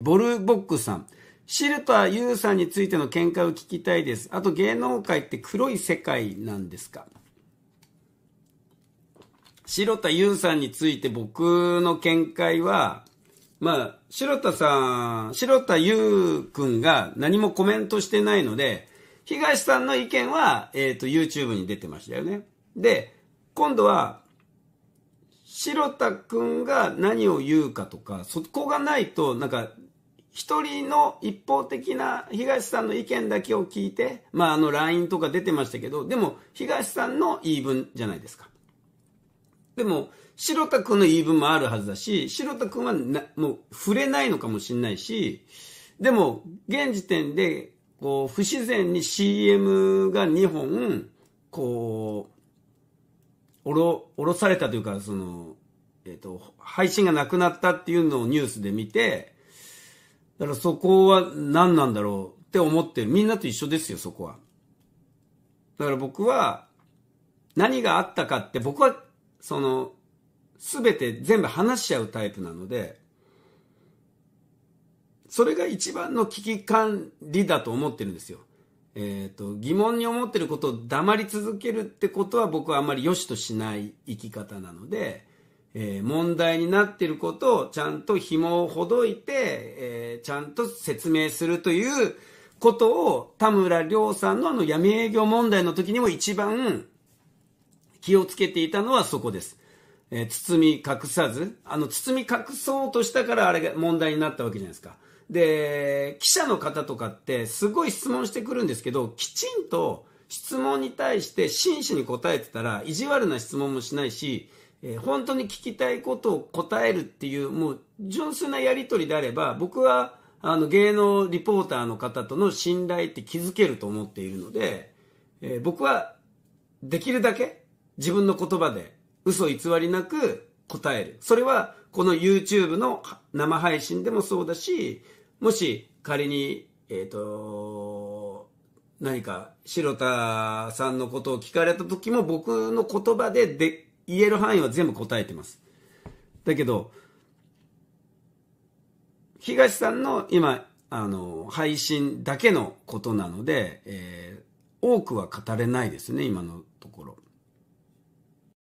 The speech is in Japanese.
ボルボックスさん。シルターユーさんについての見解を聞きたいです。あと芸能界って黒い世界なんですか白田優さんについて僕の見解は、まあ、白田さん、白田優くんが何もコメントしてないので、東さんの意見は、えっ、ー、と、YouTube に出てましたよね。で、今度は、白田くんが何を言うかとか、そこがないと、なんか、一人の一方的な東さんの意見だけを聞いて、まあ、あの LINE とか出てましたけど、でも東さんの言い分じゃないですか。でも、白田君の言い分もあるはずだし、白田君はなもう触れないのかもしれないし、でも、現時点で、こう、不自然に CM が2本、こう、おろ、おろされたというか、その、えっ、ー、と、配信がなくなったっていうのをニュースで見て、だからそこは何なんだろうって思ってる。みんなと一緒ですよ、そこは。だから僕は、何があったかって僕は、その、すべて全部話し合うタイプなので、それが一番の危機管理だと思ってるんですよ。えっ、ー、と、疑問に思ってることを黙り続けるってことは僕はあんまり良しとしない生き方なので、えー、問題になっていることをちゃんと紐をほどいて、えー、ちゃんと説明するということを田村亮さんのあの闇営業問題の時にも一番気をつけていたのはそこです。えー、包み隠さず、あの包み隠そうとしたからあれが問題になったわけじゃないですか。で、記者の方とかってすごい質問してくるんですけど、きちんと質問に対して真摯に答えてたら意地悪な質問もしないし、えー、本当に聞きたいことを答えるっていう、もう純粋なやり取りであれば、僕はあの芸能リポーターの方との信頼って築けると思っているので、えー、僕はできるだけ自分の言葉で嘘偽りなく答える。それはこの YouTube の生配信でもそうだし、もし仮に、えっ、ー、と、何か白田さんのことを聞かれた時も僕の言葉でで言える範囲は全部答えてます。だけど、東さんの今、あの、配信だけのことなので、えー、多くは語れないですね、今のところ。